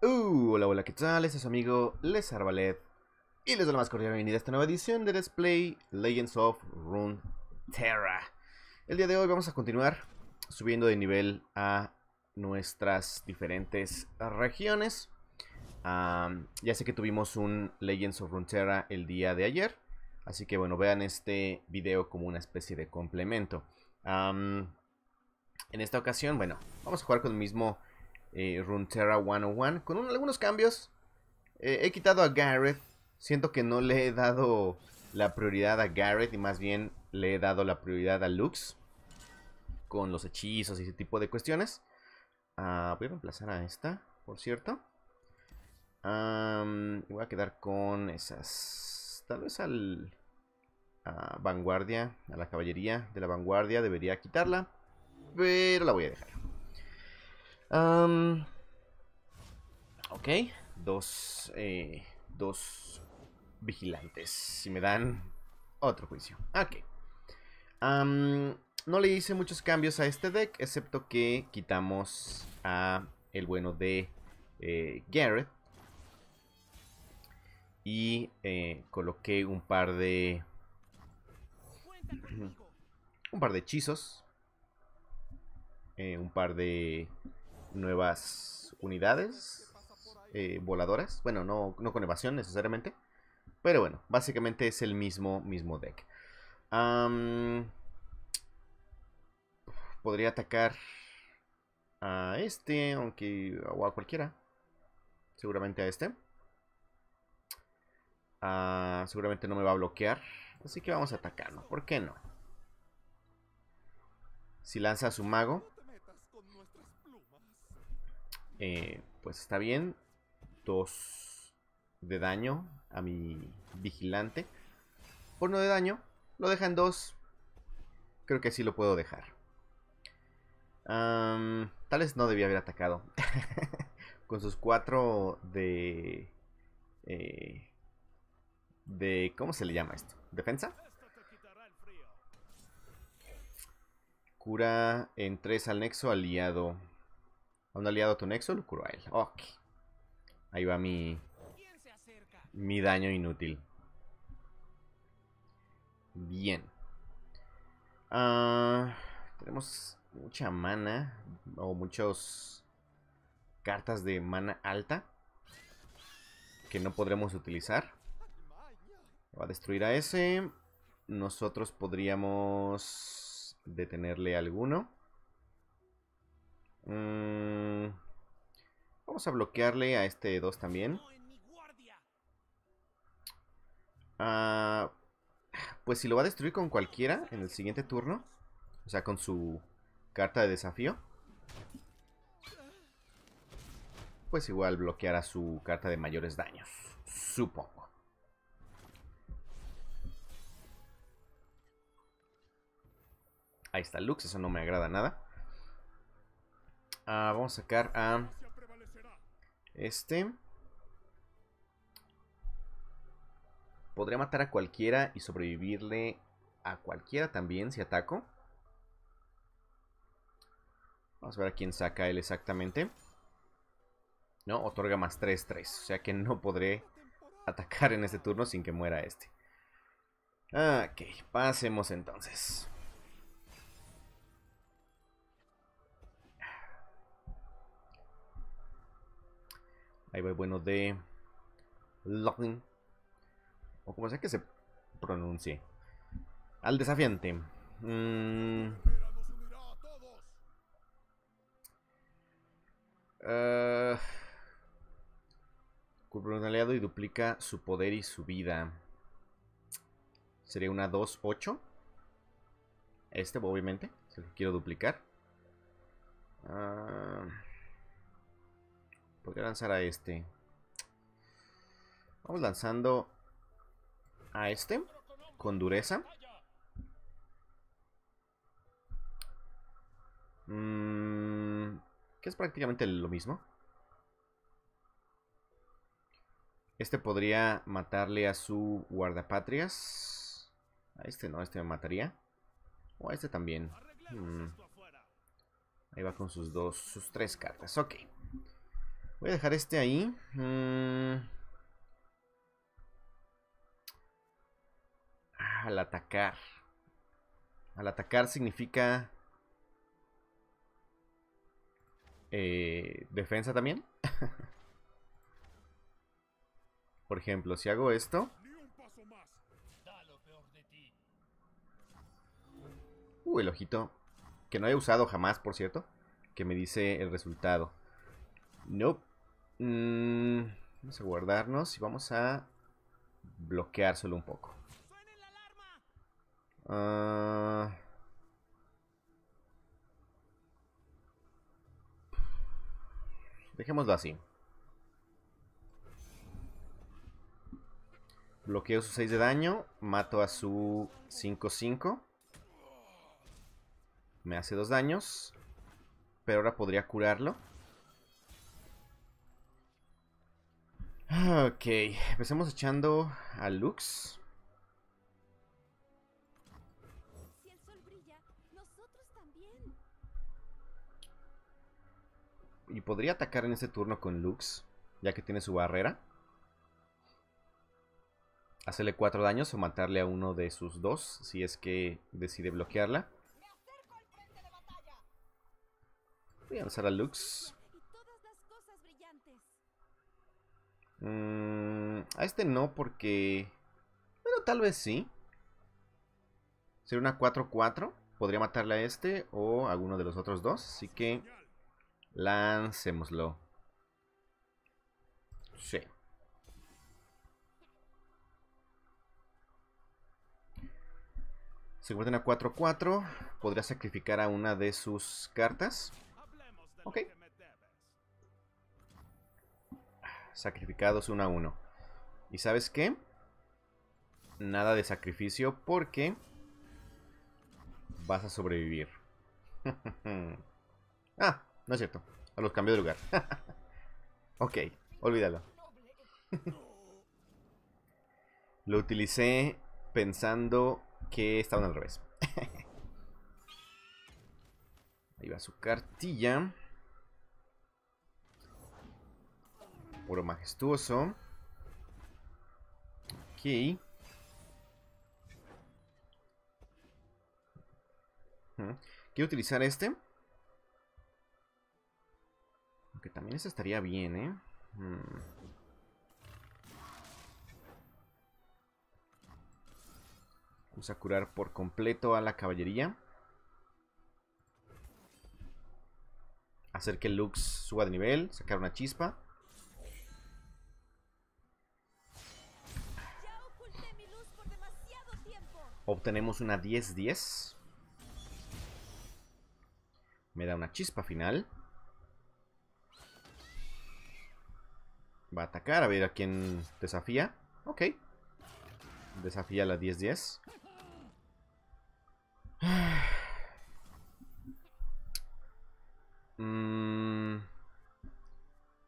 Uh, hola, hola, ¿qué tal? Este es su amigo Les Arbalet y les doy la más cordial bienvenida a esta nueva edición de Display Legends of terra El día de hoy vamos a continuar subiendo de nivel a nuestras diferentes regiones. ya sé que tuvimos un Legends of Runeterra el día de ayer, así que bueno, vean este video como una especie de complemento. en esta ocasión, bueno, vamos a jugar con el mismo eh, Runeterra 101 con algunos cambios. Eh, he quitado a Garrett Siento que no le he dado la prioridad a Garrett y más bien le he dado la prioridad a Lux. Con los hechizos y ese tipo de cuestiones. Ah, voy a reemplazar a esta, por cierto. voy a quedar con esas. Tal vez al. A vanguardia, a la caballería de la vanguardia, debería quitarla. Pero la voy a dejar ok, dos, eh, dos vigilantes. Si me dan otro juicio. Ok. no le hice muchos cambios a este deck, excepto que quitamos a el bueno de eh, Garrett. Y eh, coloqué un par de... Un par de hechizos. un par de nuevas unidades eh, voladoras. Bueno, no, con evasión necesariamente. Pero bueno, básicamente es el mismo, mismo deck. podría atacar a este, aunque o a cualquiera. Seguramente a este. Ah, seguramente no me va a bloquear. Así que vamos a atacarlo. ¿Por qué no? Si lanza a su mago. Eh, pues está bien. Dos de daño a mi vigilante. Uno de daño. Lo dejan dos. Creo que sí lo puedo dejar. tal vez no debía haber atacado. Con sus cuatro de... Eh, de... ¿Cómo se le llama esto? ¿Defensa? Cura en tres al nexo aliado un aliado a tu nexo, lo Ok. Ahí va mi... Mi daño inútil. Bien. Ah, tenemos mucha mana. O muchos... Cartas de mana alta. Que no podremos utilizar. Va a destruir a ese. Nosotros podríamos detenerle alguno. Mm, vamos a bloquearle a este 2 también. Ah, pues si lo va a destruir con cualquiera en el siguiente turno, o sea, con su carta de desafío, pues igual bloqueará su carta de mayores daños, supongo. Ahí está Lux, eso no me agrada nada. Ah, vamos a sacar a este. Podría matar a cualquiera y sobrevivirle a cualquiera también si ataco. Vamos a ver a quién saca él exactamente. No, otorga más 3-3. O sea que no podré atacar en este turno sin que muera este. Ok, pasemos entonces. Ahí va el bueno de Locking. O como sea que se pronuncie. Al desafiante. Mm. Ah. Cubre un aliado y duplica su poder y su vida. Sería una 2-8. Este, obviamente. Se lo quiero duplicar. Ah. Podría lanzar a este? Vamos lanzando a este con dureza. Mm, que es prácticamente lo mismo. Este podría matarle a su guardapatrias. A este no, este me mataría. O a este también. Mm. Ahí va con sus dos, sus tres cartas. Ok. Voy a dejar este ahí. Mm. Ah, al atacar. Al atacar significa... Eh, defensa también. Por ejemplo, si hago esto... Uh, el ojito. Que no he usado jamás, por cierto. Que me dice el resultado. Nope. Mm, vamos a guardarnos y vamos a Bloqueárselo un poco. Ah, dejémoslo así. Bloqueo su 6 de daño. Mato a su 5-5. Me hace 2 daños. Pero ahora podría curarlo. Ah, ok, empecemos echando a Lux. Y podría atacar en este turno con Lux, ya que tiene su barrera. Hacerle cuatro daños o matarle a uno de sus dos, si es que decide bloquearla. Voy a lanzar a Lux. Mm, a este no, porque... Bueno, tal vez sí. Sería una 4-4. Podría matarle a este o a alguno de los otros dos. Así que... Lancémoslo. Sí. Se vuelven a 4-4. Podría sacrificar a una de sus cartas. Ok. sacrificados uno a uno. ¿Y sabes qué? Nada de sacrificio porque vas a sobrevivir. ah, no es cierto. A los cambios de lugar. ok, olvídalo. Lo utilicé pensando que estaban al revés. Ahí va su cartilla. puro majestuoso. Ok. Quiero utilizar este. Aunque también este estaría bien, ¿eh? Vamos a curar por completo a la caballería. Hacer que Lux suba de nivel, sacar una chispa. Obtenemos una 10-10. Me da una chispa final. Va a atacar, a ver a quién desafía. Ok. Desafía la 10-10. Mm.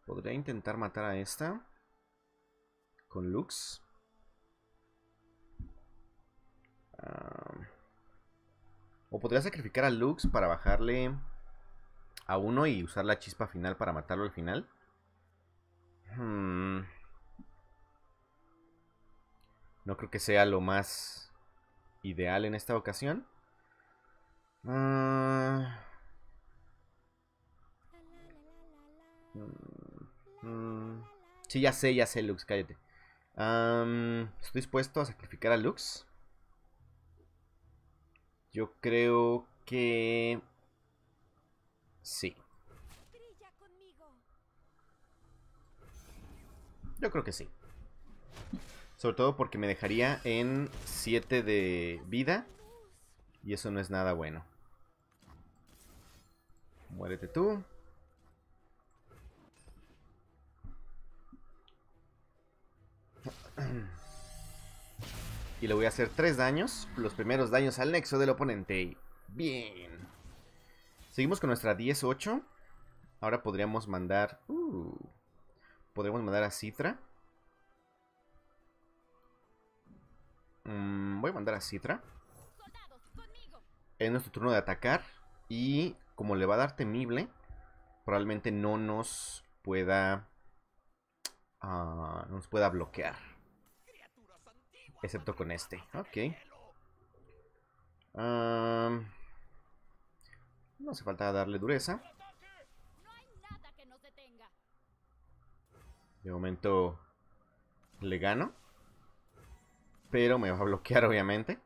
Podría intentar matar a esta. Con Lux. O podría sacrificar a Lux para bajarle a uno y usar la chispa final para matarlo al final. Hmm. No creo que sea lo más ideal en esta ocasión. Ah. Hmm. Sí, ya sé, ya sé, Lux, cállate. estoy dispuesto a sacrificar a Lux. Yo creo que... Sí. Yo creo que sí. Sobre todo porque me dejaría en 7 de vida. Y eso no es nada bueno. Muérete tú. Y le voy a hacer tres daños, los primeros daños al nexo del oponente. Bien. Seguimos con nuestra 18. Ahora podríamos mandar... Uh, podríamos mandar a Citra. Mm, voy a mandar a Citra. Es nuestro turno de atacar. Y como le va a dar temible, probablemente no nos pueda... Ah, no nos pueda bloquear. Excepto con este. Ok. no hace falta darle dureza. De momento le gano. Pero me va a bloquear, obviamente.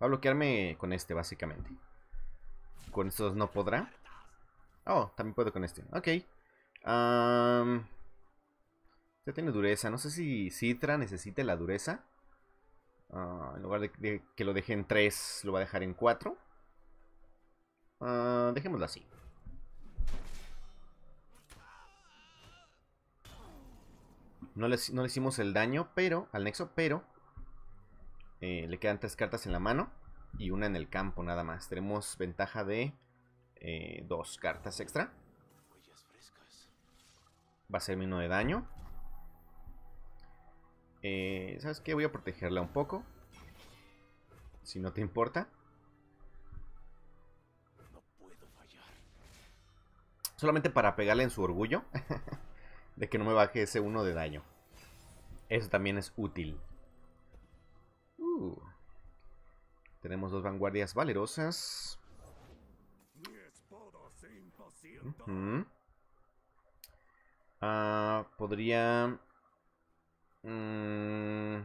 Va a bloquearme con este, básicamente. Con estos no podrá. Oh, también puedo con este. Ok tiene dureza. No sé si Citra necesite la dureza. Ah, en lugar de, que lo deje en 3, lo va a dejar en 4. Ah, dejémoslo así. No le, hicimos el daño, pero. Al nexo, pero. Eh, le quedan tres cartas en la mano. Y una en el campo, nada más. Tenemos ventaja de. Eh, dos cartas extra. Va a ser menos de daño. Eh, ¿Sabes qué? Voy a protegerla un poco. Si no te importa. Solamente para pegarle en su orgullo. de que no me baje ese uno de daño. Eso también es útil. Uh. Tenemos dos vanguardias valerosas. Ah, podría Mm.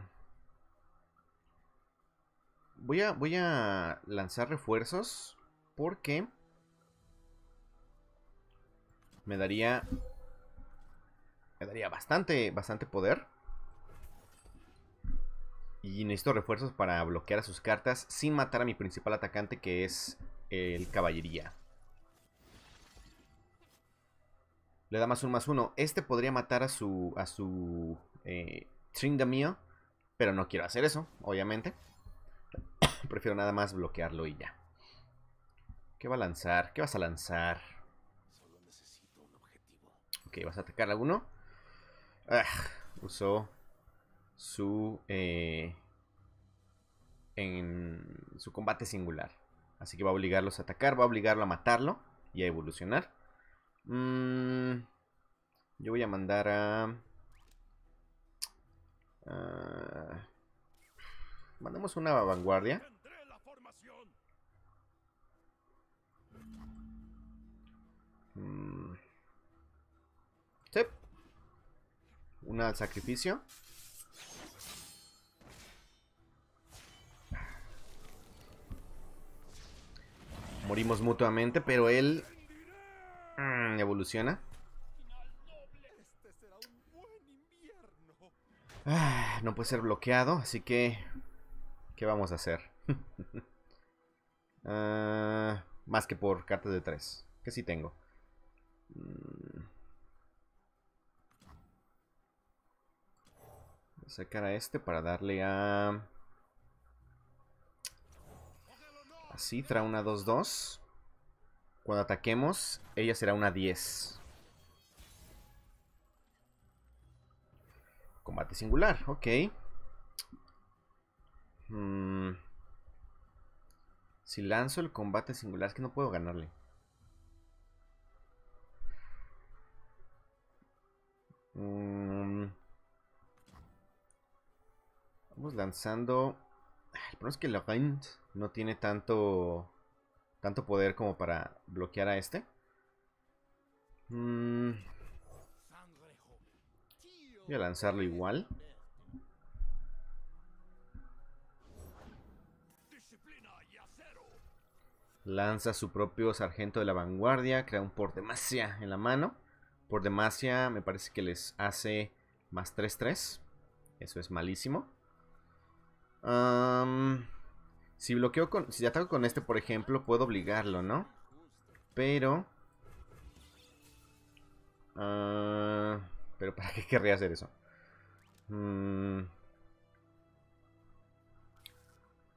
Voy a, voy a lanzar refuerzos porque me daría me daría bastante bastante poder y necesito refuerzos para bloquear a sus cartas sin matar a mi principal atacante que es el caballería. Le da más un más uno. Este podría matar a su a su eh, mío, pero no quiero hacer eso, obviamente. Prefiero nada más bloquearlo y ya. ¿Qué va a lanzar? ¿Qué vas a lanzar? Solo Ok, ¿vas a atacar a uno? Ah, usó su... Eh, en su combate singular. Así que va a obligarlos a atacar, va a obligarlo a matarlo y a evolucionar. Mm, yo voy a mandar a... Uh, ah, mandemos una vanguardia. Mm. Una sacrificio. Morimos mutuamente, pero él mm, evoluciona. Ah, no puede ser bloqueado, así que... ¿Qué vamos a hacer? Ah, más que por cartas de 3, que sí tengo. Mm. Voy a sacar a este para darle a... Así, trae una 2-2. Cuando ataquemos, ella será una 10. Combate singular, ok. Mm. Si lanzo el combate singular, es que no puedo ganarle. Mm. Vamos lanzando... El problema es que paint no tiene tanto tanto poder como para bloquear a este. Mmm Voy a lanzarlo igual. Lanza su propio sargento de la vanguardia. Crea un por demasia en la mano. Por demasia me parece que les hace más 3-3. Eso es malísimo. si bloqueo con. Si ataco con este, por ejemplo, puedo obligarlo, ¿no? Pero. Ah, pero ¿para qué querría hacer eso? Mm.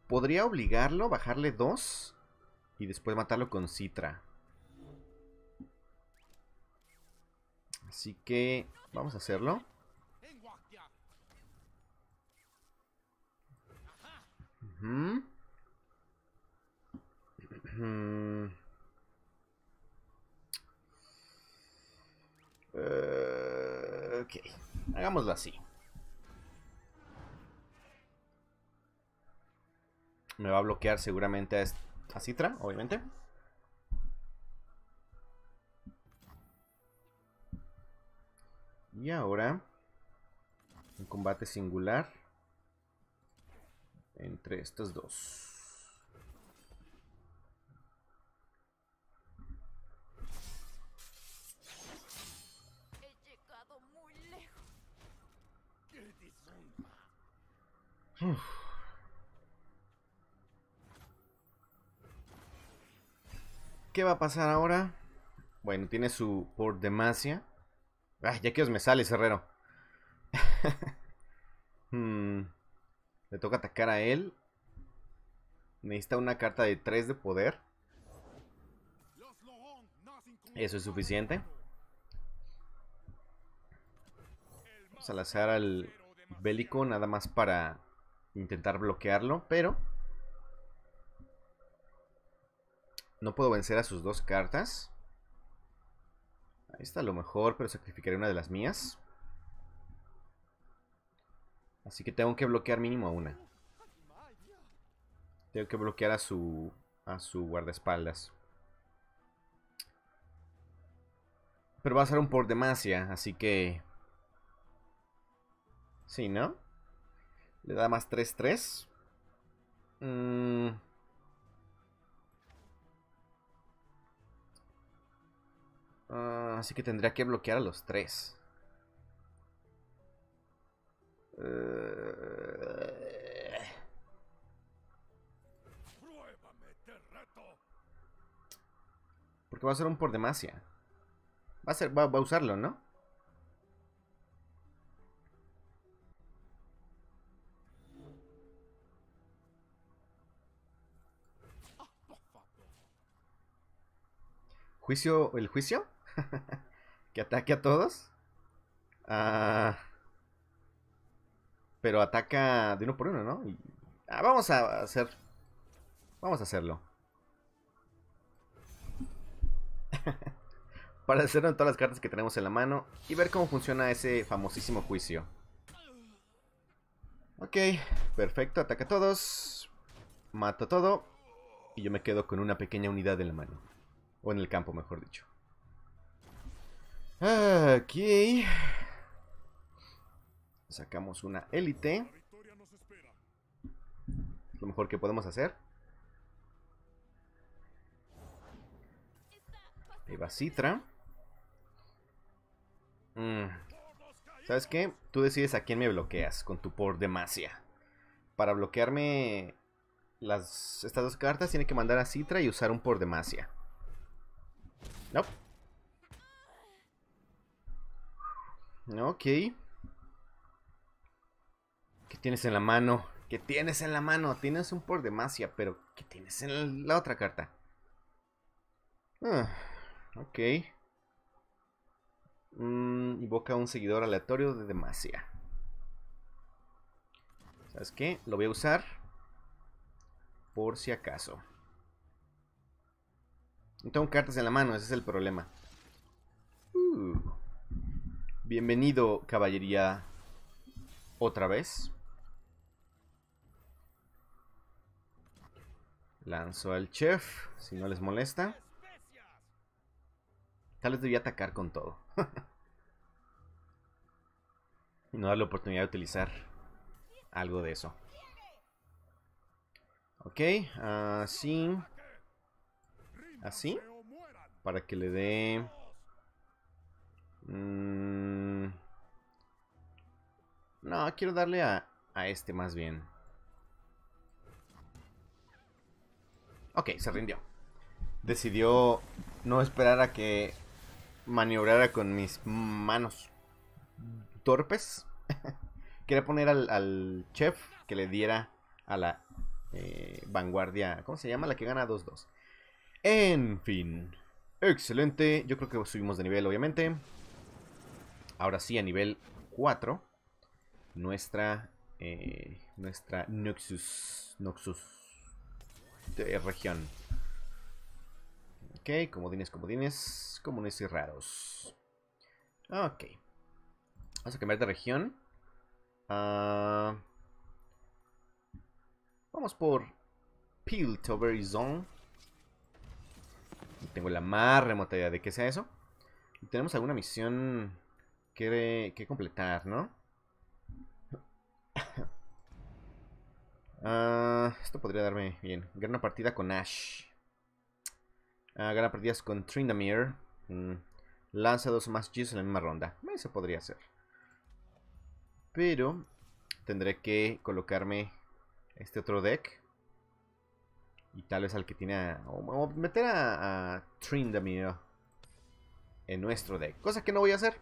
Podría obligarlo, bajarle dos y después matarlo con Citra. Así que vamos a hacerlo. Ok, hagámoslo así. Me va a bloquear seguramente a, Citra, obviamente. Y ahora, un combate singular entre estos dos. ¿Qué va a pasar ahora? Bueno, tiene su por demasia. ya que os me sale, cerrero hmm. Le toca atacar a él. Necesita una carta de 3 de poder. Eso es suficiente. Vamos a lanzar al bélico nada más para intentar bloquearlo, pero no puedo vencer a sus dos cartas. Ahí está lo mejor, pero sacrificaré una de las mías. Así que tengo que bloquear mínimo a una. Tengo que bloquear a su a su guardaespaldas. Pero va a ser un por demasia, así que... Sí, ¿no? Le da más 3-3. Mm. Ah, así que tendría que bloquear a los tres. Uh... Porque va a ser un por demasia. Va a ser, va a usarlo, ¿no? Juicio, el juicio, que ataque a todos. Ah, pero ataca de uno por uno, ¿no? Ah, vamos a hacer... Vamos a hacerlo. Para hacerlo en todas las cartas que tenemos en la mano y ver cómo funciona ese famosísimo juicio. Ok, perfecto, ataca a todos. Mato todo. Y yo me quedo con una pequeña unidad en la mano. O en el campo, mejor dicho. Aquí. Sacamos una élite. Lo mejor que podemos hacer. Ahí va Citra. Mm. ¿Sabes qué? Tú decides a quién me bloqueas con tu por demasia. Para bloquearme las, estas dos cartas tiene que mandar a Citra y usar un por demasia. Nope. Ok. ¿Qué tienes en la mano? ¿Qué tienes en la mano? Tienes un por demasia, pero ¿qué tienes en la otra carta? Ah, ok. Mm, invoca un seguidor aleatorio de demasia. ¿Sabes qué? Lo voy a usar por si acaso. No tengo cartas en la mano, ese es el problema. Uh. Bienvenido, caballería. Otra vez. Lanzo al chef, si no les molesta. Tal vez debía atacar con todo. y no dar la oportunidad de utilizar algo de eso. Ok, así. Ah, Así. Para que le dé... Mm, no, quiero darle a, este más bien. Ok, se rindió. Decidió no esperar a que maniobrara con mis manos torpes. Quería poner al, al, chef que le diera a la eh, vanguardia. ¿Cómo se llama? La que gana 2-2. En fin. Excelente. Yo creo que subimos de nivel, obviamente. Ahora sí, a nivel 4. Nuestra... Eh, nuestra Noxus... Noxus... De región. Ok, comodines, comodines. Comunes y raros. Ok. Vamos a cambiar de región. Ah, vamos por Piltover Zone tengo la más remota idea de que sea eso. Tenemos alguna misión que, completar, ¿no? Ah, esto podría darme bien. una partida con Ash. Ah, Ganar partidas con Trindamir. Mm. Lanza dos más Gs en la misma ronda. Eso podría ser. Pero tendré que colocarme este otro deck. Y tal vez al que tiene o, meter a, a Trindamir en nuestro deck. Cosa que no voy a hacer.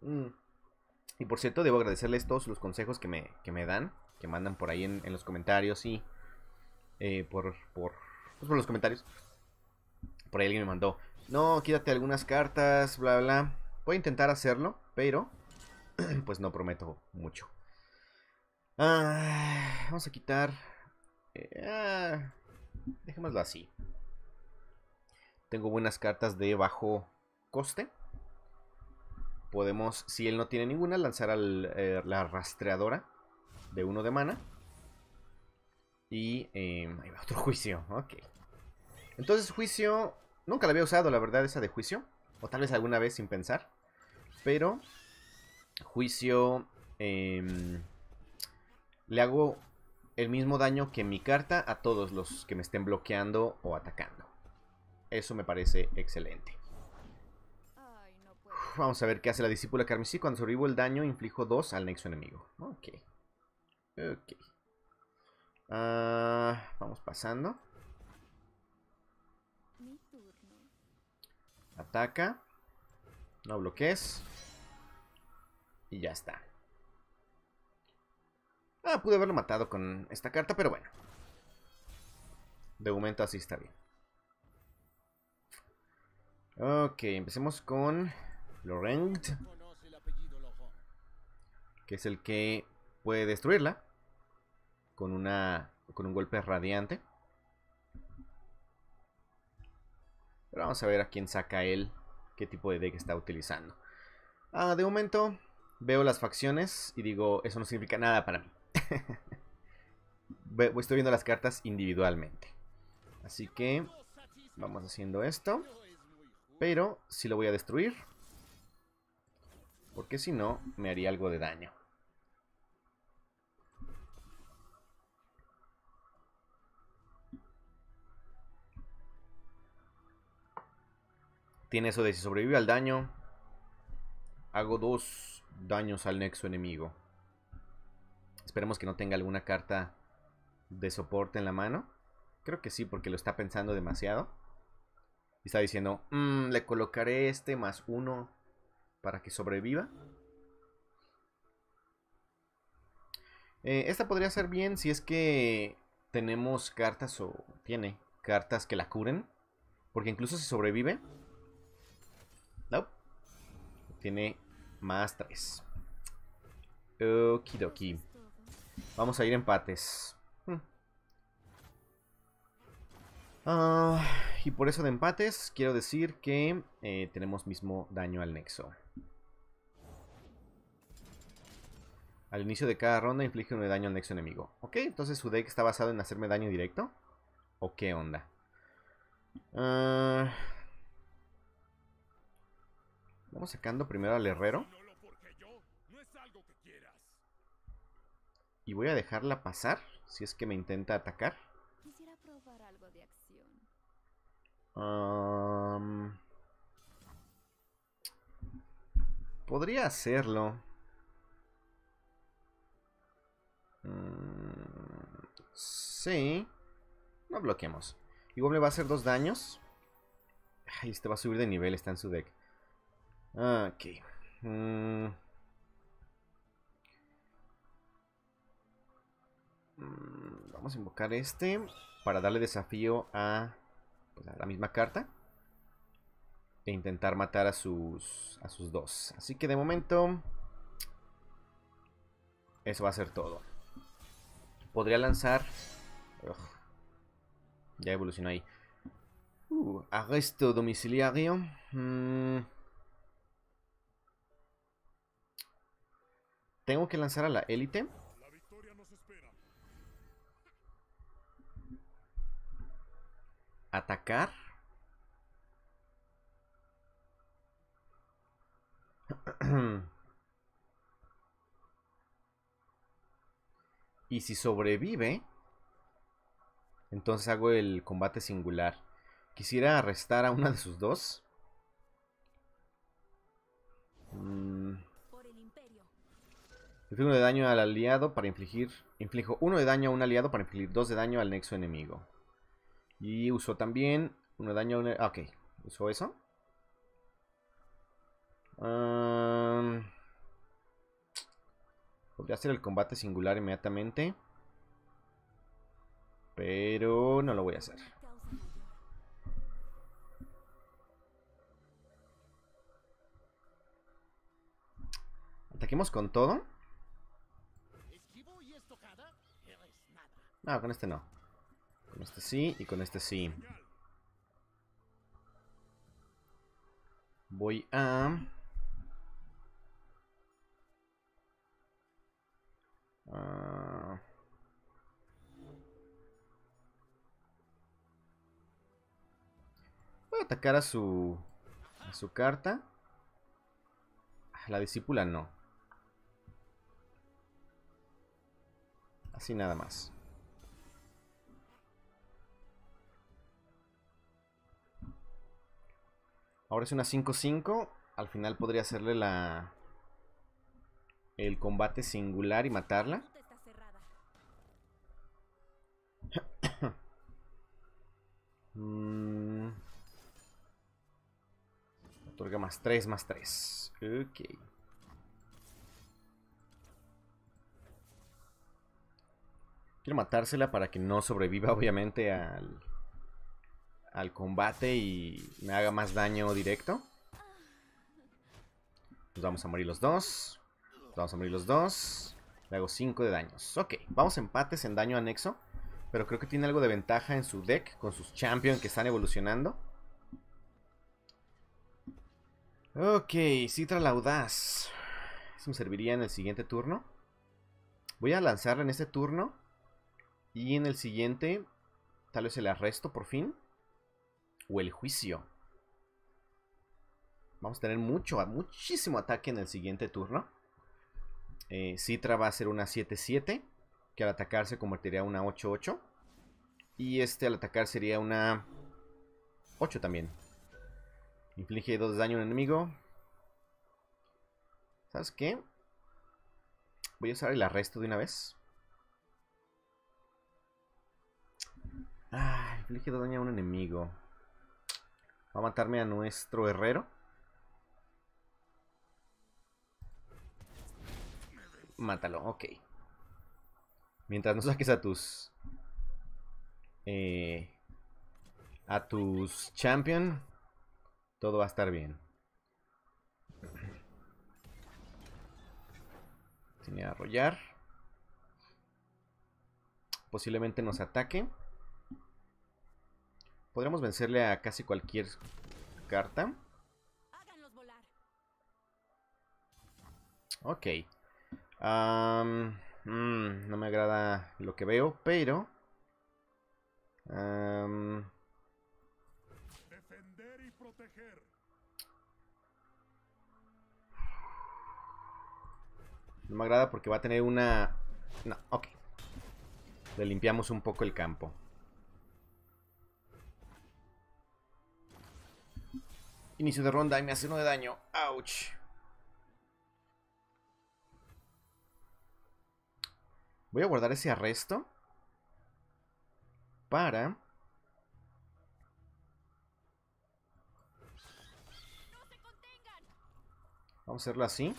Mm. Y por cierto, debo agradecerles todos los consejos que me, que me dan. Que mandan por ahí en, los comentarios y... Eh, por, por, pues, por los comentarios. Por ahí alguien me mandó. No, quítate algunas cartas, bla, bla. Voy a intentar hacerlo, pero... Pues no prometo mucho. Ah, vamos a quitar eh, ah, dejémoslo así. Tengo buenas cartas de bajo coste. Podemos, si él no tiene ninguna, lanzar a eh, la rastreadora de uno de mana. Y em, ahí va otro juicio, ok. Entonces juicio, nunca la había usado la verdad esa de juicio. O tal vez alguna vez sin pensar. Pero juicio... Em, le hago el mismo daño que mi carta a todos los que me estén bloqueando o atacando. Eso me parece excelente. vamos a ver qué hace la discípula carmesí. Cuando sobrevivo el daño, inflijo 2 al nexo enemigo. Ok. Ok. Ah, vamos pasando. Ataca. No bloquees. Y ya está. Ah, pude haberlo matado con esta carta, pero bueno. De momento así está bien. Ok, empecemos con Lorent. Que es el que puede destruirla. Con una. con un golpe radiante. Pero vamos a ver a quién saca él. Qué tipo de deck está utilizando. Ah, de momento veo las facciones y digo, eso no significa nada para mí. Estoy viendo las cartas individualmente. Así que vamos haciendo esto. Pero si lo voy a destruir. Porque si no, me haría algo de daño. Tiene eso de si sobrevive al daño, hago dos daños al nexo enemigo. Esperemos que no tenga alguna carta de soporte en la mano. Creo que sí, porque lo está pensando demasiado. Y está diciendo, mm, le colocaré este más uno para que sobreviva. Eh, esta podría ser bien si es que tenemos cartas o tiene cartas que la curen. Porque incluso si sobrevive... No. Tiene más tres. Okidoki. Vamos a ir empates. Hmm. Ah, y por eso de empates, quiero decir que eh, tenemos mismo daño al nexo. Al inicio de cada ronda inflige un daño al nexo enemigo. Ok, entonces su deck está basado en hacerme daño directo. ¿O qué onda? Ah, vamos sacando primero al herrero. Y voy a dejarla pasar, si es que me intenta atacar. Quisiera probar algo de acción. Podría hacerlo. Mm, sí. No bloqueamos. Igual me va a hacer dos daños. Ay, este va a subir de nivel, está en su deck. Ok. Mm, Mm, vamos a invocar este para darle desafío pues, a, la misma carta. E intentar matar a sus, a sus dos. Así que de momento... Eso va a ser todo. Podría lanzar... ya evolucionó ahí. Uh, arresto domiciliario. Mm. Tengo que lanzar a la élite. atacar. y si sobrevive, entonces hago el combate singular. Quisiera arrestar a una de sus dos. uno mm. de daño al aliado para infligir... Inflijo uno de daño a un aliado para infligir dos de daño al nexo enemigo. Y usó también uno daño. Ah, ok, usó eso. podría hacer el combate singular inmediatamente. Pero no lo voy a hacer. Ataquemos con todo. No, con este no. Con este sí y con este sí. Voy a... Voy a atacar a su... A su carta. La discípula no. Así nada más. Ahora es una 5-5. Al final podría hacerle la... El combate singular y matarla. Mm. Otorga más 3, más 3. Ok. Quiero matársela para que no sobreviva obviamente al al combate y me haga más daño directo. Pues vamos a morir los dos. vamos a morir los dos. Le hago 5 de daños. Ok, vamos a empates en daño anexo. Pero creo que tiene algo de ventaja en su deck con sus champions que están evolucionando. Ok, Citra la Audaz. Eso me serviría en el siguiente turno. Voy a lanzarla en este turno. Y en el siguiente, tal vez el arresto por fin o el juicio. Vamos a tener mucho, muchísimo ataque en el siguiente turno. Eh, Citra va a ser una 7-7, que al atacar se convertiría en una 8-8. Y este al atacar sería una 8 también. Inflige 2 de daño a un enemigo. ¿Sabes qué? Voy a usar el arresto de una vez. Ah, inflige 2 daño a un enemigo. Va a matarme a nuestro herrero. Mátalo, ok. Mientras nos saques a tus... Eh, a tus champion, todo va a estar bien. Tiene que arrollar. Posiblemente nos ataque. Podríamos vencerle a casi cualquier carta. Ok. Mm, no me agrada lo que veo, pero... Defender y proteger. No me agrada porque va a tener una... No, ok. Le limpiamos un poco el campo. Inicio de ronda y me hace uno de daño. Ouch. Voy a guardar ese arresto. Para... Vamos a hacerlo así.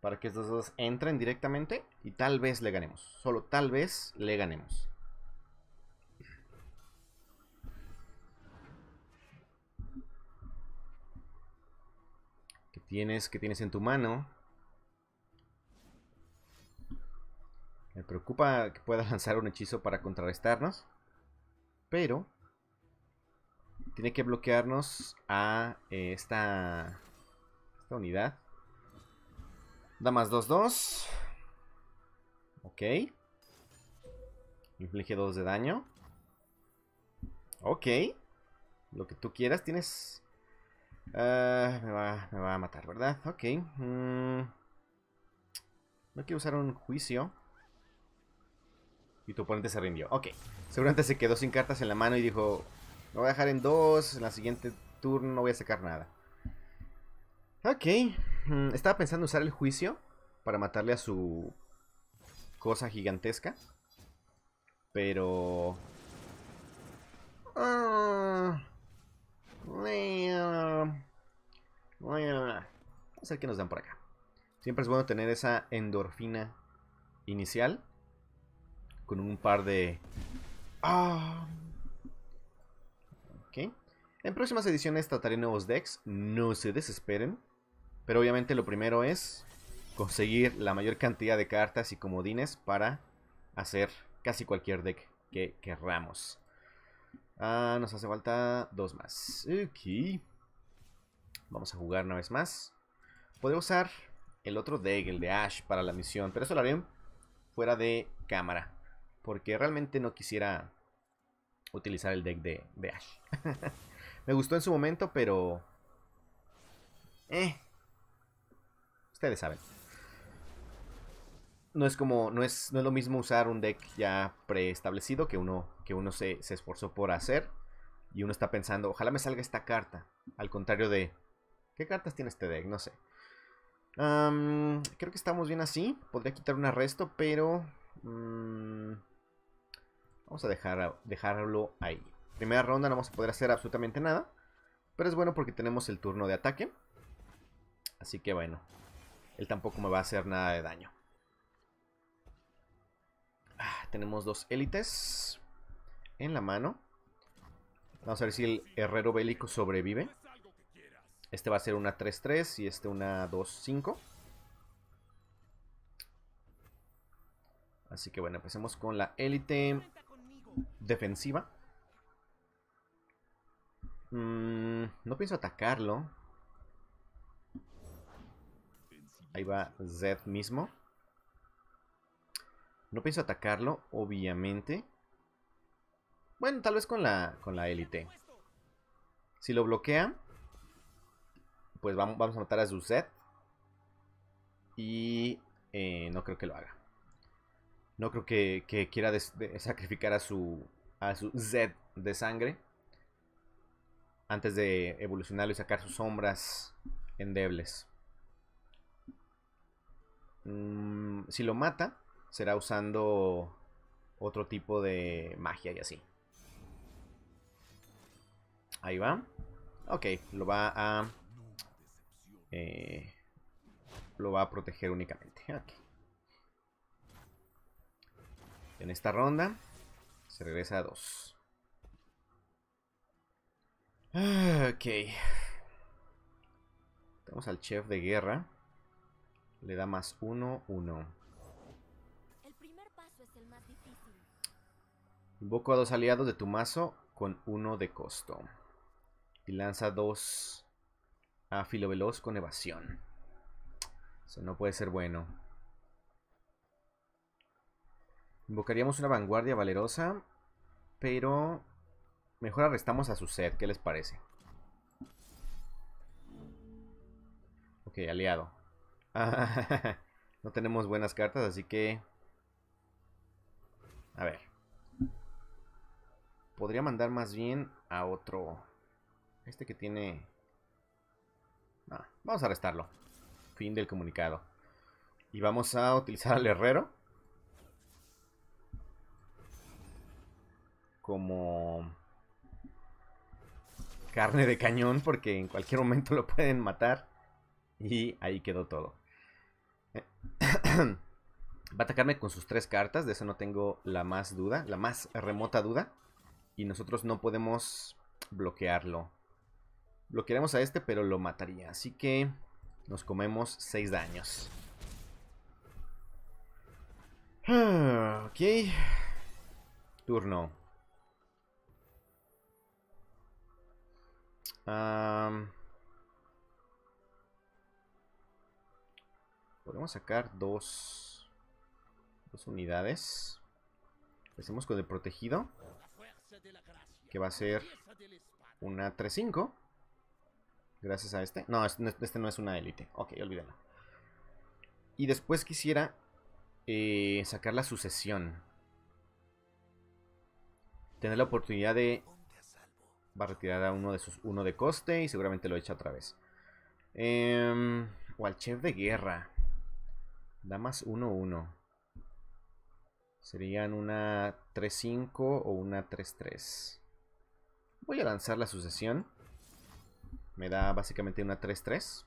Para que estas dos entren directamente. Y tal vez le ganemos. Solo tal vez le ganemos. tienes que tienes en tu mano. Me preocupa que pueda lanzar un hechizo para contrarrestarnos. Pero tiene que bloquearnos a eh, esta, esta unidad. más 2-2. Ok. Inflige 2 de daño. Ok. Lo que tú quieras. Tienes Ah, me, va, va, a matar, ¿verdad? Ok. Mm. No quiero usar un juicio. Y tu oponente se rindió. Ok. Seguramente se quedó sin cartas en la mano y dijo... Lo voy a dejar en dos. En la siguiente turno no voy a sacar nada. Ok. Mm, estaba pensando usar el juicio para matarle a su cosa gigantesca. Pero... Ah Vamos a ver qué nos dan por acá. Siempre es bueno tener esa endorfina inicial. Con un par de... Ah, en próximas ediciones trataré nuevos decks. No se desesperen. Pero obviamente lo primero es conseguir la mayor cantidad de cartas y comodines para hacer casi cualquier deck que querramos. Ah, nos hace falta dos más. Ok. Vamos a jugar una vez más. Podría usar el otro deck, el de Ash, para la misión. Pero eso lo haré fuera de cámara. Porque realmente no quisiera utilizar el deck de, de Ash. Me gustó en su momento, pero... Eh. Ustedes saben no es como, no es, es lo mismo usar un deck ya preestablecido que uno, que uno se, esforzó por hacer. Y uno está pensando, ojalá me salga esta carta. Al contrario de, ¿qué cartas tiene este deck? No sé. creo que estamos bien así. Podría quitar un arresto, pero... Mm, vamos a dejar, dejarlo ahí. Primera ronda no vamos a poder hacer absolutamente nada. Pero es bueno porque tenemos el turno de ataque. Así que bueno, él tampoco me va a hacer nada de daño tenemos dos élites en la mano. Vamos a ver si el herrero bélico sobrevive. Este va a ser una 3-3 y este una 2-5. Así que bueno, empecemos con la élite defensiva. Mm, no pienso atacarlo. Ahí va Zed mismo. No pienso atacarlo, obviamente. Bueno, tal vez con la, con la élite. Si lo bloquea, pues vamos, vamos a matar a su Zed. Y eh, no creo que lo haga. No creo que, que quiera sacrificar a su, a su Zed de sangre. Antes de evolucionarlo y sacar sus sombras endebles. Mm, si lo mata, será usando otro tipo de magia y así. Ahí va. Ok, lo va a... Eh, lo va a proteger únicamente. Aquí. En esta ronda se regresa a 2. Ok. Tenemos al chef de guerra. Le da más uno uno. Invoco a dos aliados de tu mazo con uno de costo. Y lanza dos a filo veloz con evasión. Eso no puede ser bueno. Invocaríamos una vanguardia valerosa. Pero mejor arrestamos a su sed. ¿Qué les parece? Ok, aliado. no tenemos buenas cartas, así que... A ver. Podría mandar más bien a otro. Este que tiene... vamos a restarlo. Fin del comunicado. Y vamos a utilizar al herrero. Como... Carne de cañón porque en cualquier momento lo pueden matar. Y ahí quedó todo. Va a atacarme con sus tres cartas, de eso no tengo la más duda, la más remota duda. Y nosotros no podemos bloquearlo. Bloquearemos a este, pero lo mataría. Así que nos comemos 6 daños. Ah, ok. Turno. podemos sacar dos, dos unidades. Empecemos con el protegido. Que va a ser una 3-5. Gracias a este. No, este no es una élite. Ok, olvídalo. Y después quisiera eh, sacar la sucesión. Tener la oportunidad de... Va a retirar a uno de sus uno de coste y seguramente lo echa otra vez. Em, o al chef de guerra. Da más 1-1. Serían una 3-5 o una 3-3. Voy a lanzar la sucesión. Me da básicamente una 3-3.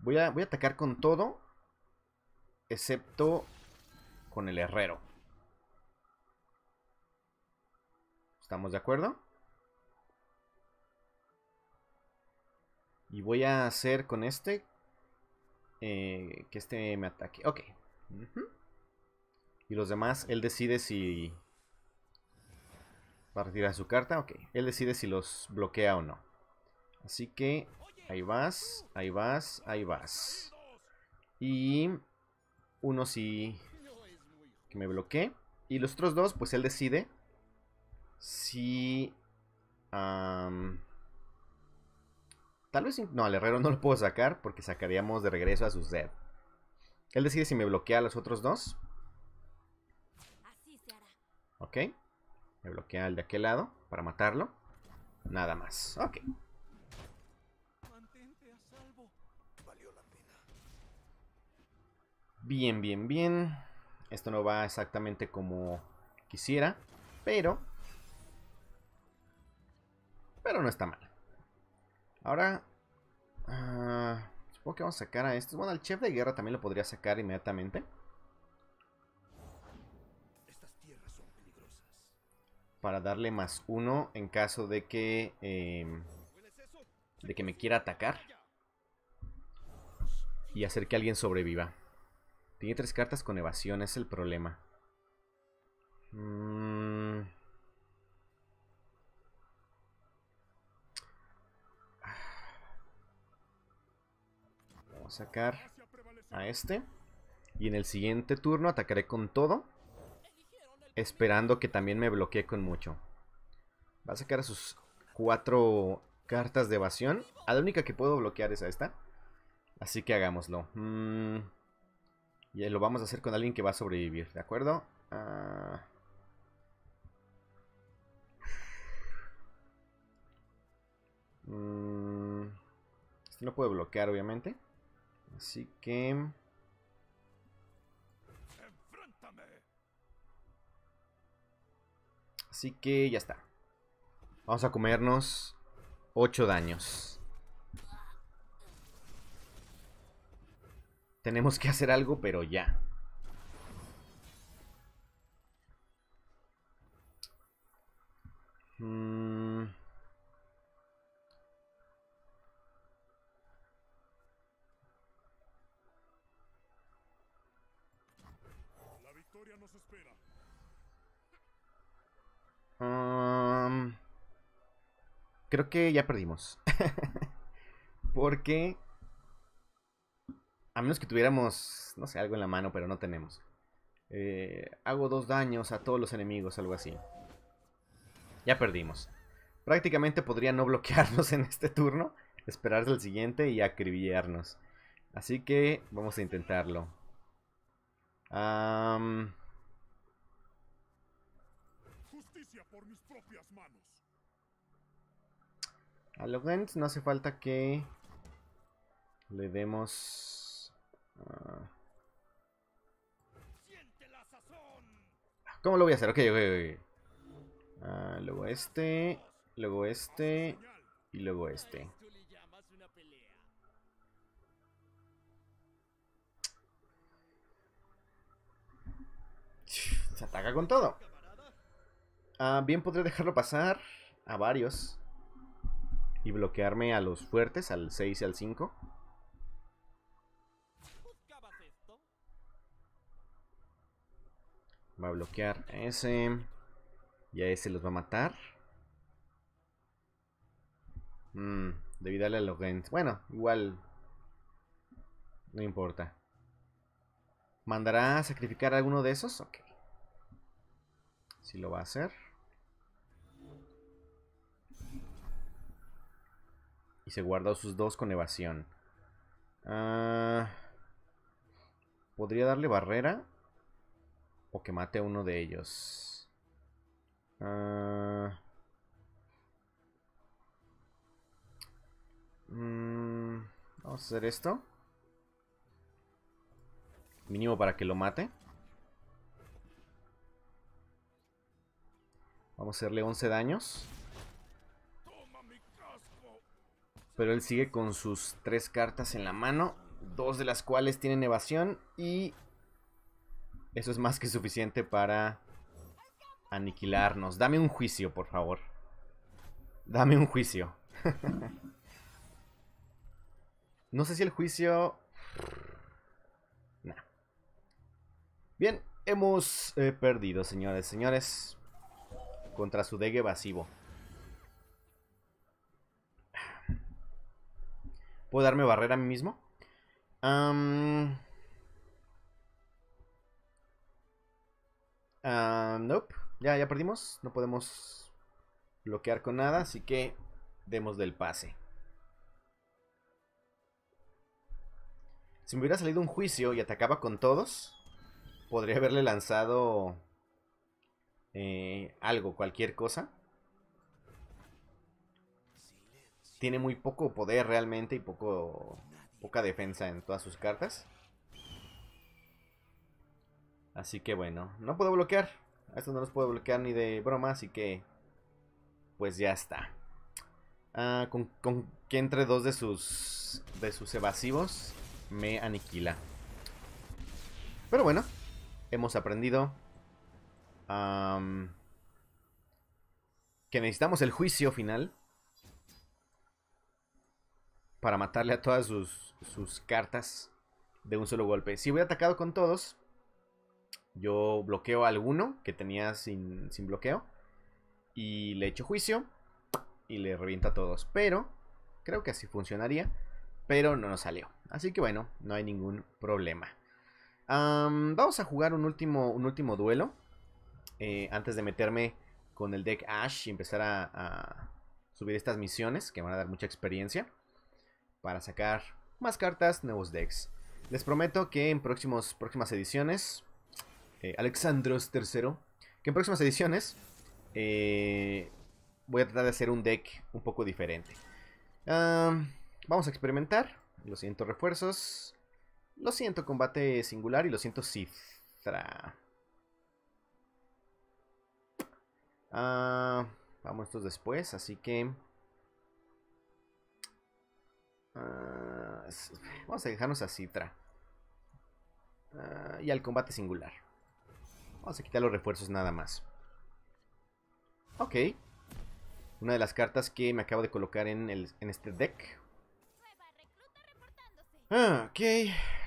Voy a, voy a atacar con todo. Excepto con el herrero. ¿Estamos de acuerdo? Y voy a hacer con este eh, que este me ataque. Ok. Y los demás, él decide si... Va a retirar su carta. Ok. Él decide si los bloquea o no. Así que ahí vas, ahí vas, ahí vas. Y uno sí que me bloquee. Y los otros dos, pues él decide si... Tal vez. No, al herrero no lo puedo sacar porque sacaríamos de regreso a su Zed. Él decide si me bloquea a los otros dos. Ok. Me bloquea al de aquel lado para matarlo. Nada más. Ok. Bien, bien, bien. Esto no va exactamente como quisiera, pero... Pero no está mal. Ahora... Ah, supongo que vamos a sacar a estos. Bueno, al chef de guerra también lo podría sacar inmediatamente. para darle más uno en caso de que em, de que me quiera atacar y hacer que alguien sobreviva. Tiene tres cartas con evasión, es el problema. Mmm sacar a este. Y en el siguiente turno atacaré con todo. Esperando que también me bloquee con mucho. Va a sacar a sus cuatro cartas de evasión. A ah, la única que puedo bloquear es a esta. Así que hagámoslo. Mm. Y lo vamos a hacer con alguien que va a sobrevivir, ¿de acuerdo? Ah. Mm. Este no puede bloquear, obviamente. Así que... Así que ya está. Vamos a comernos ocho daños. Tenemos que hacer algo, pero ya. Mm. creo que ya perdimos. Porque... A menos que tuviéramos, no sé, algo en la mano, pero no tenemos. Eh, hago dos daños a todos los enemigos, algo así. Ya perdimos. Prácticamente podría no bloquearnos en este turno, Esperar el siguiente y acribillarnos. Así que vamos a intentarlo. A propias manos. A Logent no hace falta que le demos... Ah, ¿Cómo lo voy a hacer? Ok, ok, ok. Ah, luego este, luego este y luego este. Se ataca con todo. Ah, bien podré dejarlo pasar a varios. Y bloquearme a los fuertes, al 6 y al 5. Va a bloquear a ese. Y a ese los va a matar. Mm, de a los Bueno, igual. No importa. ¿Mandará a sacrificar a alguno de esos? Ok. Si lo va a hacer. Y se guardó sus dos con evasión. Ah, Podría darle barrera. O que mate a uno de ellos. Ah, mm, vamos a hacer esto. Mínimo para que lo mate. Vamos a hacerle 11 daños. Pero él sigue con sus tres cartas en la mano, dos de las cuales tienen evasión y eso es más que suficiente para aniquilarnos. Dame un juicio, por favor. Dame un juicio. no sé si el juicio... Bien, hemos eh, perdido, señores, señores. Contra su degue evasivo. Puedo darme barrera a mí mismo. nope. Ya, ya perdimos. No podemos bloquear con nada. Así que demos del pase. Si me hubiera salido un juicio y atacaba con todos, podría haberle lanzado eh, algo, cualquier cosa. tiene muy poco poder realmente y poco poca defensa en todas sus cartas. Así que bueno, no puedo bloquear. A estos no los puedo bloquear ni de broma, así que pues ya está. Ah, con, que entre dos de sus de sus evasivos me aniquila. Pero bueno, hemos aprendido que necesitamos el juicio final para matarle a todas sus, cartas de un solo golpe. Si voy atacado con todos, yo bloqueo a alguno que tenía sin, bloqueo. Y le echo juicio. Y le revienta a todos. Pero creo que así funcionaría. Pero no nos salió. Así que bueno, no hay ningún problema. vamos a jugar un último, un último duelo. Eh, antes de meterme con el deck Ash y empezar a, a subir estas misiones que van a dar mucha experiencia para sacar más cartas, nuevos decks. Les prometo que en próximas ediciones, eh, Alexandros III, que en próximas ediciones eh, voy a tratar de hacer un deck un poco diferente. vamos a experimentar. Lo siento refuerzos. Lo siento combate singular y lo siento cifra. Ah, vamos estos después, así que... Ah, vamos a dejarnos a Citra. Ah, y al combate singular. Vamos a quitar los refuerzos nada más. Ok. Una de las cartas que me acabo de colocar en, este deck. Ah, ok.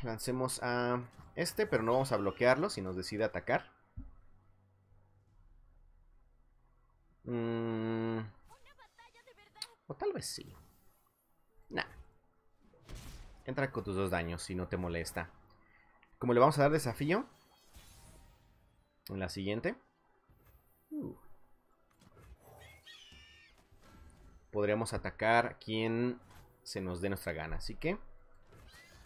Lancemos a este, pero no vamos a bloquearlo si nos decide atacar. Mm, o tal vez sí. Entra con tus dos daños si no te molesta. Como le vamos a dar desafío. En la siguiente. Uh, podríamos atacar quien se nos dé nuestra gana. Así que.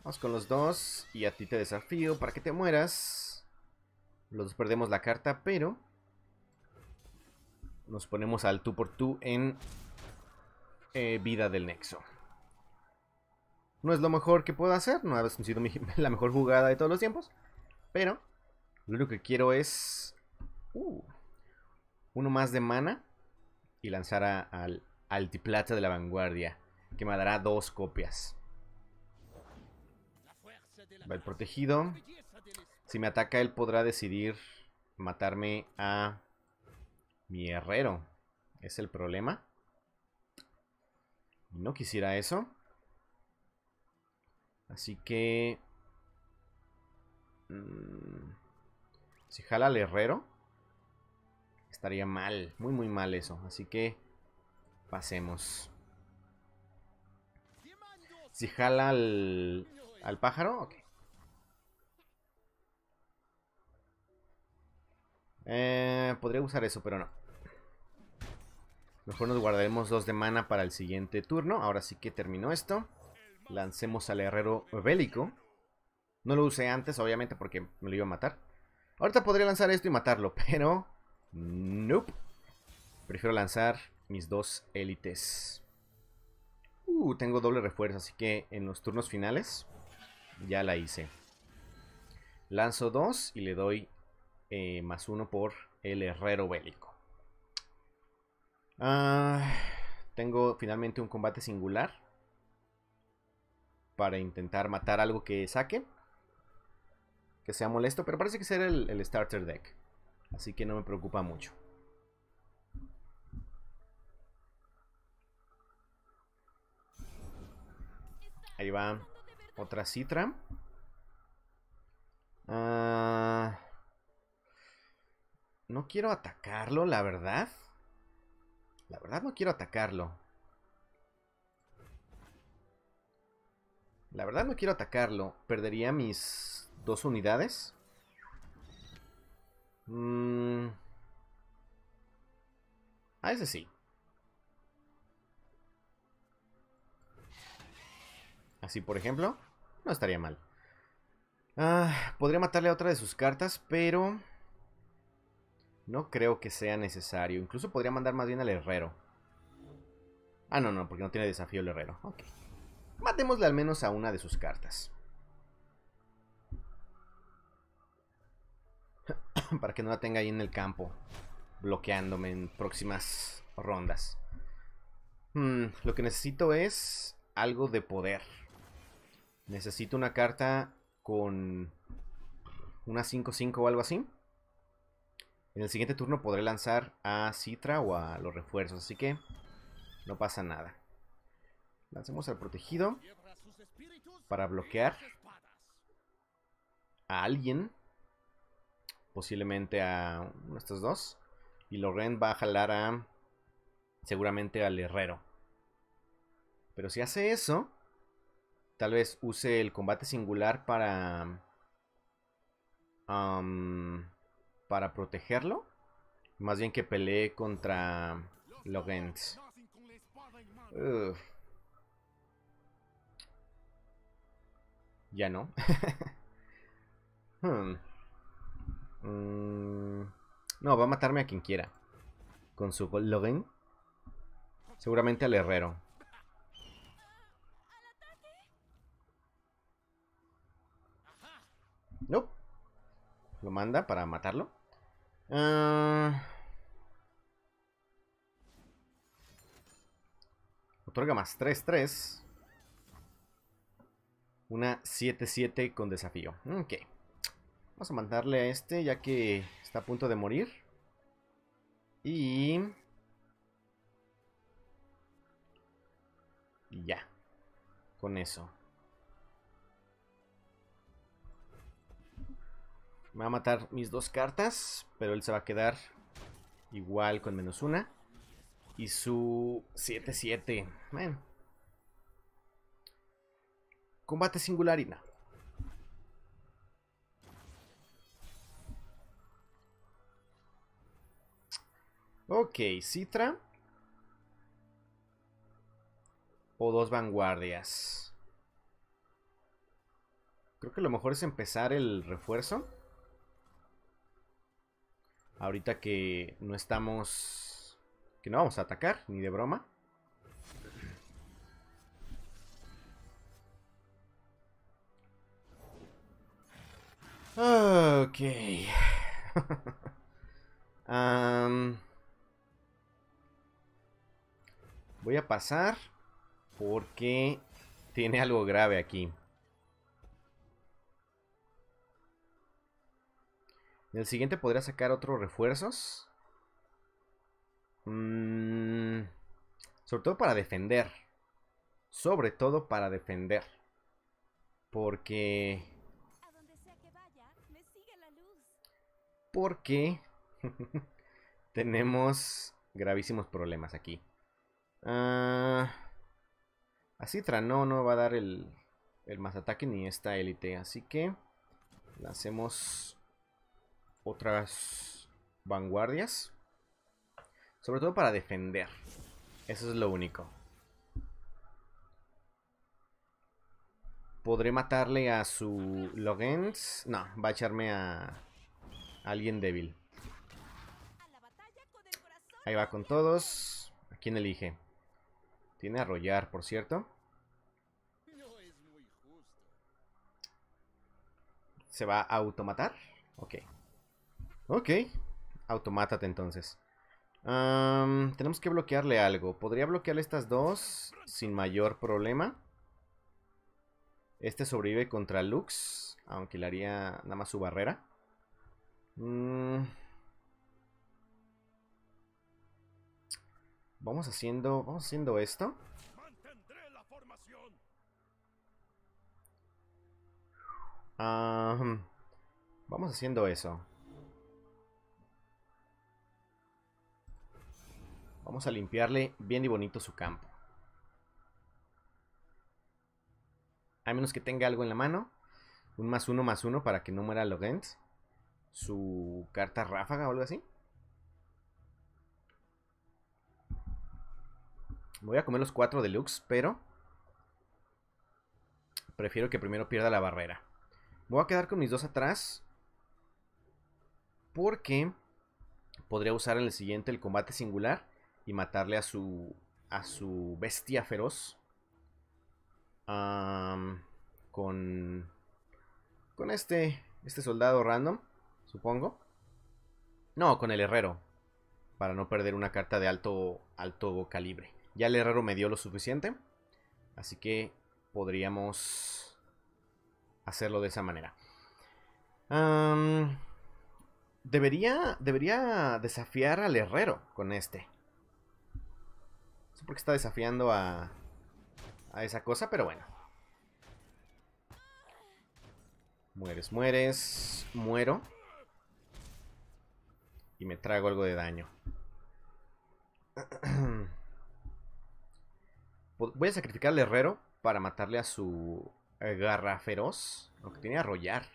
Vamos con los dos. Y a ti te desafío para que te mueras. Los dos perdemos la carta, pero. Nos ponemos al tú por tú en eh, vida del nexo. No es lo mejor que puedo hacer, no ha sido la mejor jugada de todos los tiempos. Pero lo único que quiero es uh, uno más de mana y lanzar al Altiplata de la Vanguardia, que me dará dos copias. Va el protegido. Si me ataca, él podrá decidir matarme a mi herrero. Es el problema. No quisiera eso. Así que... Mm, si jala al herrero, estaría mal, muy muy mal eso. Así que pasemos. Si jala al, al pájaro, ok. Eh, podría usar eso, pero no. Mejor nos guardaremos dos de mana para el siguiente turno. Ahora sí que terminó esto. Lancemos al herrero bélico. No lo usé antes, obviamente, porque me lo iba a matar. Ahorita podría lanzar esto y matarlo, pero... Nope. Prefiero lanzar mis dos élites. Uh, tengo doble refuerzo, así que en los turnos finales ya la hice. Lanzo dos y le doy eh, más uno por el herrero bélico. Ah, tengo finalmente un combate singular para intentar matar algo que saque. Que sea molesto, pero parece que será el, starter deck. Así que no me preocupa mucho. Ahí va. Otra Citra. Ah, no quiero atacarlo, la verdad. La verdad no quiero atacarlo. La verdad no quiero atacarlo. Perdería mis dos unidades. Mm. A ah, ese sí. Así, por ejemplo, no estaría mal. Ah, podría matarle a otra de sus cartas, pero... No creo que sea necesario. Incluso podría mandar más bien al herrero. Ah, no, no, porque no tiene desafío el herrero. Ok. Matémosle al menos a una de sus cartas. Para que no la tenga ahí en el campo, bloqueándome en próximas rondas. Hmm, lo que necesito es algo de poder. Necesito una carta con una 5-5 o algo así. En el siguiente turno podré lanzar a Citra o a los refuerzos, así que no pasa nada. Lancemos al protegido. Para bloquear. A alguien. Posiblemente a uno estos dos. Y Loren va a jalar a... Seguramente al herrero. Pero si hace eso... Tal vez use el combate singular para... para protegerlo. Más bien que pelee contra Lorenz Uf. Ya no. Hmm. Mm, no, va a matarme a quien quiera. Con su login. Seguramente al herrero. No. Lo manda para matarlo. Ah. Otorga más tres 3 una 7-7 con desafío. Ok. Vamos a mandarle a este ya que está a punto de morir. Y... ya. Con eso. Me va a matar mis dos cartas, pero él se va a quedar igual con menos una. Y su 7-7. Bueno, Combate singularina. Ok, Citra. O dos vanguardias. Creo que lo mejor es empezar el refuerzo. Ahorita que no estamos... Que no vamos a atacar, ni de broma. Ok. voy a pasar porque tiene algo grave aquí. el siguiente podría sacar otros refuerzos. Mm, sobre todo para defender. Sobre todo para defender. Porque... porque tenemos gravísimos problemas aquí. Ah, así Citra no, no va a dar el, el más ataque ni esta élite, así que lancemos otras vanguardias. Sobre todo para defender. Eso es lo único. ¿Podré matarle a su Logens? No, va a echarme a alguien débil. Ahí va con todos. ¿A quién elige? Tiene arrollar, por cierto. ¿Se va a automatar? Ok. Ok. Automátate entonces. tenemos que bloquearle algo. Podría bloquearle estas dos sin mayor problema. Este sobrevive contra Lux, aunque le haría nada más su barrera. Mm. Vamos haciendo, vamos haciendo esto. vamos haciendo eso. Vamos a limpiarle bien y bonito su campo. A menos que tenga algo en la mano. Un más uno más uno para que no muera Lorenz su carta ráfaga o algo así. voy a comer los cuatro deluxe, pero prefiero que primero pierda la barrera. voy a quedar con mis dos atrás. Porque podría usar en el siguiente el combate singular y matarle a su, a su bestia feroz. con, con este, este soldado random. Supongo. No, con el herrero. Para no perder una carta de alto, alto calibre. Ya el herrero me dio lo suficiente. Así que podríamos hacerlo de esa manera. debería, debería desafiar al herrero con este. No sé por qué está desafiando a, a esa cosa, pero bueno. Mueres, mueres, muero me trago algo de daño. Voy a sacrificar al herrero para matarle a su eh, garra feroz. Aunque tiene arrollar.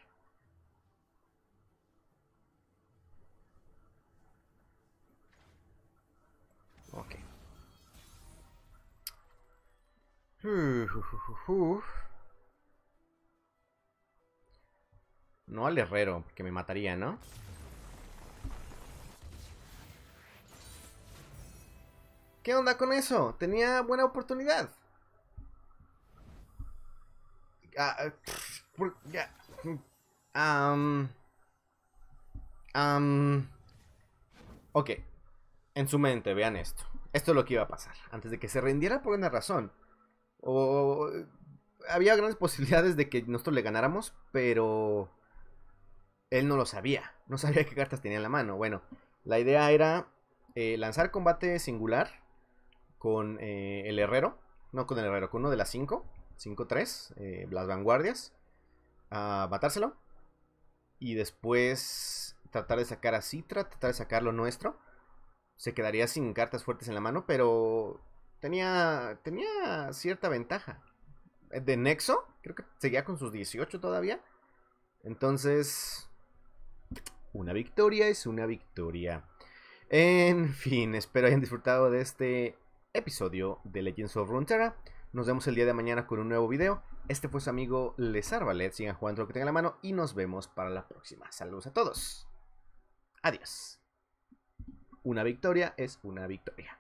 Ok. No al herrero, que me mataría, ¿no? ¿Qué onda con eso? Tenía buena oportunidad. Ah, Um, um, ok. En su mente, vean esto. Esto es lo que iba a pasar. Antes de que se rindiera por una razón. Había grandes posibilidades de que nosotros le ganáramos, pero. Él no lo sabía. No sabía qué cartas tenía en la mano. Bueno, la idea era eh, lanzar combate singular con eh, el herrero, no con el herrero, con uno de las 5, 5-3, eh, las vanguardias, a matárselo. Y después tratar de sacar a Citra, tratar de sacar lo nuestro. Se quedaría sin cartas fuertes en la mano, pero tenía, tenía cierta ventaja. De Nexo, creo que seguía con sus 18 todavía. Entonces, una victoria es una victoria. En fin, espero hayan disfrutado de este episodio de Legends of Runeterra. Nos vemos el día de mañana con un nuevo video. Este fue su amigo Lesar Sigan jugando lo que tengan la mano y nos vemos para la próxima. Saludos a todos. Adiós. Una victoria es una victoria.